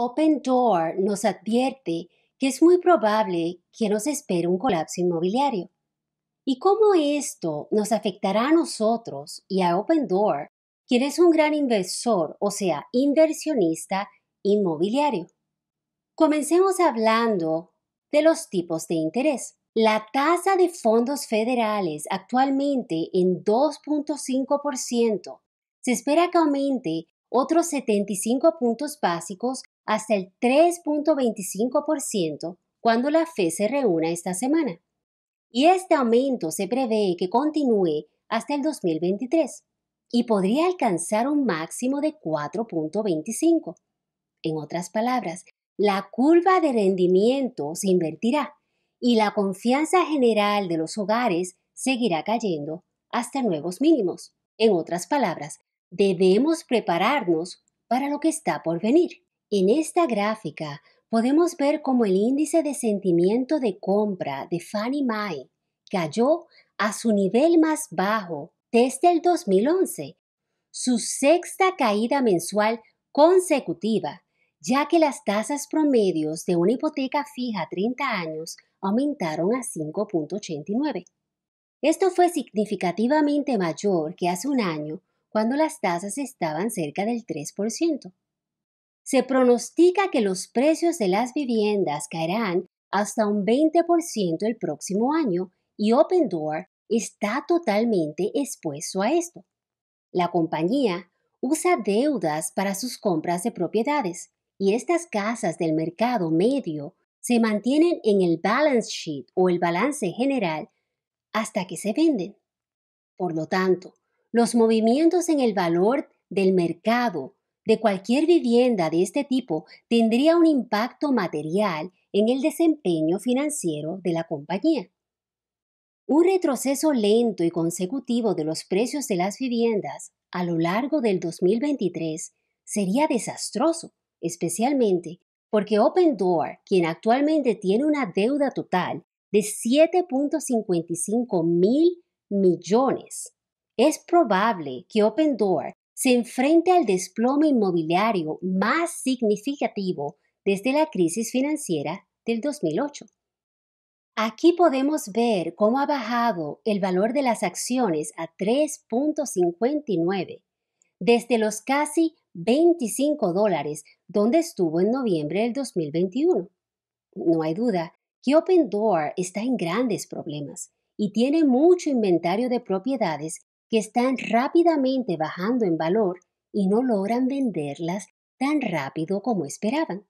Open Door nos advierte que es muy probable que nos espere un colapso inmobiliario. ¿Y cómo esto nos afectará a nosotros y a Open Door, quien es un gran inversor, o sea, inversionista inmobiliario? Comencemos hablando de los tipos de interés. La tasa de fondos federales actualmente en 2.5% se espera que aumente otros 75 puntos básicos hasta el 3.25% cuando la fe se reúna esta semana. Y este aumento se prevé que continúe hasta el 2023 y podría alcanzar un máximo de 4.25. En otras palabras, la curva de rendimiento se invertirá y la confianza general de los hogares seguirá cayendo hasta nuevos mínimos. En otras palabras, debemos prepararnos para lo que está por venir. En esta gráfica podemos ver cómo el índice de sentimiento de compra de Fannie Mae cayó a su nivel más bajo desde el 2011, su sexta caída mensual consecutiva, ya que las tasas promedios de una hipoteca fija a 30 años aumentaron a 5.89. Esto fue significativamente mayor que hace un año, cuando las tasas estaban cerca del 3% se pronostica que los precios de las viviendas caerán hasta un 20% el próximo año y Open Door está totalmente expuesto a esto. La compañía usa deudas para sus compras de propiedades y estas casas del mercado medio se mantienen en el balance sheet o el balance general hasta que se venden. Por lo tanto, los movimientos en el valor del mercado de cualquier vivienda de este tipo tendría un impacto material en el desempeño financiero de la compañía. Un retroceso lento y consecutivo de los precios de las viviendas a lo largo del 2023 sería desastroso, especialmente porque Open Door, quien actualmente tiene una deuda total de 7.55 mil millones, es probable que Open Door se enfrenta al desplome inmobiliario más significativo desde la crisis financiera del 2008. Aquí podemos ver cómo ha bajado el valor de las acciones a 3.59 desde los casi 25 dólares donde estuvo en noviembre del 2021. No hay duda que Open Door está en grandes problemas y tiene mucho inventario de propiedades que están rápidamente bajando en valor y no logran venderlas tan rápido como esperaban,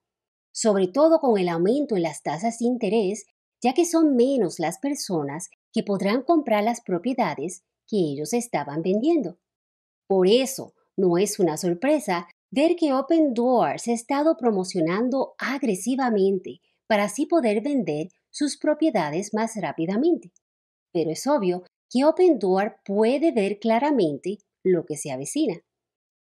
sobre todo con el aumento en las tasas de interés, ya que son menos las personas que podrán comprar las propiedades que ellos estaban vendiendo. Por eso, no es una sorpresa ver que Open Doors ha estado promocionando agresivamente para así poder vender sus propiedades más rápidamente. Pero es obvio que OpenDoor puede ver claramente lo que se avecina.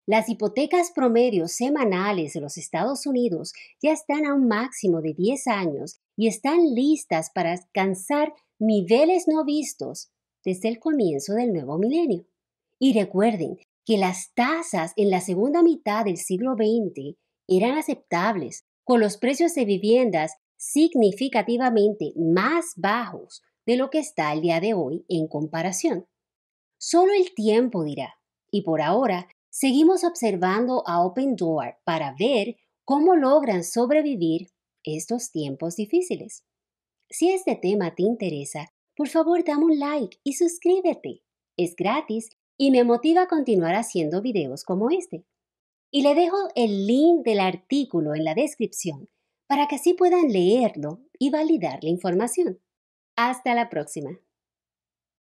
Las hipotecas promedio semanales de los Estados Unidos ya están a un máximo de 10 años y están listas para alcanzar niveles no vistos desde el comienzo del nuevo milenio. Y recuerden que las tasas en la segunda mitad del siglo XX eran aceptables, con los precios de viviendas significativamente más bajos de lo que está el día de hoy en comparación. Solo el tiempo dirá, y por ahora seguimos observando a Open Door para ver cómo logran sobrevivir estos tiempos difíciles. Si este tema te interesa, por favor dame un like y suscríbete. Es gratis y me motiva a continuar haciendo videos como este. Y le dejo el link del artículo en la descripción para que así puedan leerlo y validar la información. Hasta la próxima.